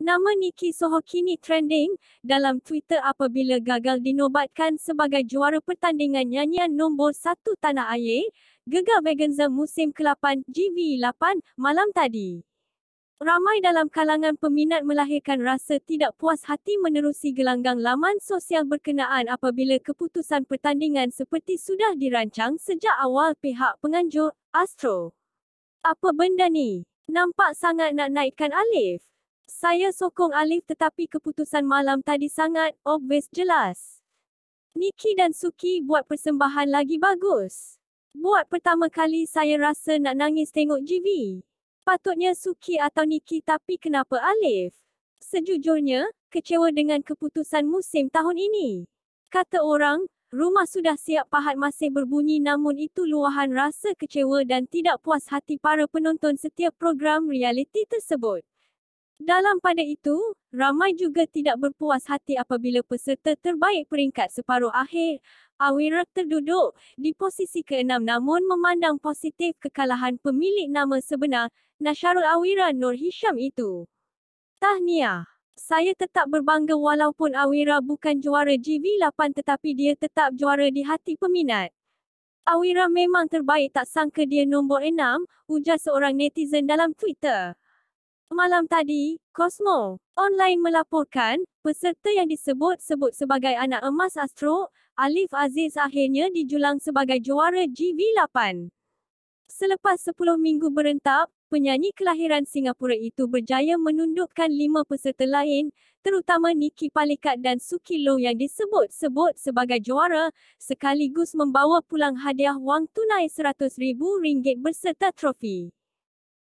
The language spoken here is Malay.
Nama Nikki Soho kini trending dalam Twitter apabila gagal dinobatkan sebagai juara pertandingan nyanyian nombor satu tanah air, Gegar Veganza musim ke-8 GV8 malam tadi. Ramai dalam kalangan peminat melahirkan rasa tidak puas hati menerusi gelanggang laman sosial berkenaan apabila keputusan pertandingan seperti sudah dirancang sejak awal pihak penganjur, Astro. Apa benda ni? Nampak sangat nak naikkan alif. Saya sokong Alif tetapi keputusan malam tadi sangat obvious jelas. Nikki dan Suki buat persembahan lagi bagus. Buat pertama kali saya rasa nak nangis tengok GV. Patutnya Suki atau Nikki tapi kenapa Alif? Sejujurnya, kecewa dengan keputusan musim tahun ini. Kata orang, rumah sudah siap pahat masih berbunyi namun itu luahan rasa kecewa dan tidak puas hati para penonton setiap program realiti tersebut. Dalam pada itu, ramai juga tidak berpuas hati apabila peserta terbaik peringkat separuh akhir, Awira terduduk di posisi ke-6 namun memandang positif kekalahan pemilik nama sebenar, Nasharul Awira Nur Hisham itu. Tahniah. Saya tetap berbangga walaupun Awira bukan juara GV8 tetapi dia tetap juara di hati peminat. Awira memang terbaik tak sangka dia nombor 6, ujar seorang netizen dalam Twitter malam tadi, Cosmo Online melaporkan, peserta yang disebut-sebut sebagai anak emas Astro, Alif Aziz akhirnya dijulang sebagai juara gb 8 Selepas 10 minggu berentap, penyanyi kelahiran Singapura itu berjaya menundukkan 5 peserta lain, terutama Nikki Palikat dan Suki Low yang disebut-sebut sebagai juara, sekaligus membawa pulang hadiah wang tunai RM100,000 berserta trofi.